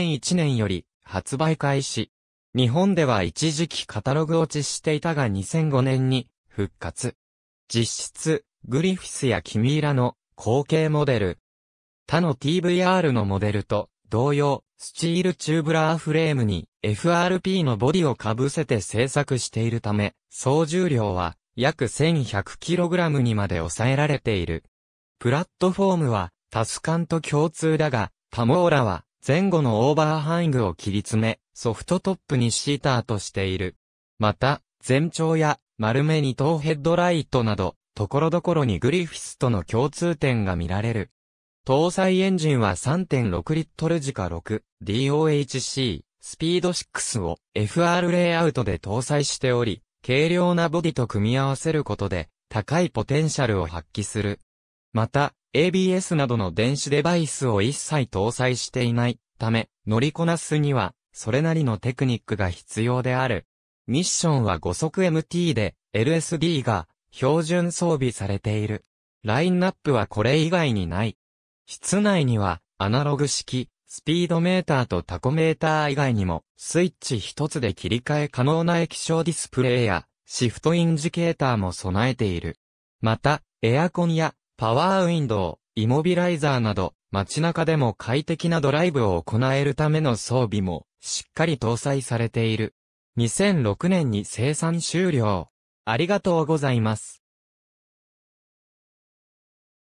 2001年より発売開始。日本では一時期カタログ落ちしていたが2005年に復活。実質、グリフィスやキミイラの後継モデル。他の TVR のモデルと同様、スチールチューブラーフレームに FRP のボディを被せて製作しているため、総重量は約 1100kg にまで抑えられている。プラットフォームはタスカンと共通だが、タモーラは前後のオーバーハングを切り詰め、ソフトトップにシーターとしている。また、前兆や丸目に等ヘッドライトなど、ところどころにグリフィスとの共通点が見られる。搭載エンジンは3.6リットル時価 6DOHC、スピード6を FR レイアウトで搭載しており、軽量なボディと組み合わせることで、高いポテンシャルを発揮する。また、ABS などの電子デバイスを一切搭載していないため、乗りこなすには、それなりのテクニックが必要である。ミッションは5速 MT で、LSD が標準装備されている。ラインナップはこれ以外にない。室内には、アナログ式、スピードメーターとタコメーター以外にも、スイッチ一つで切り替え可能な液晶ディスプレイや、シフトインジケーターも備えている。また、エアコンやパワーウィンドウ、イモビライザーなど、街中でも快適なドライブを行えるための装備も、しっかり搭載されている。2006年に生産終了。ありがとうございます。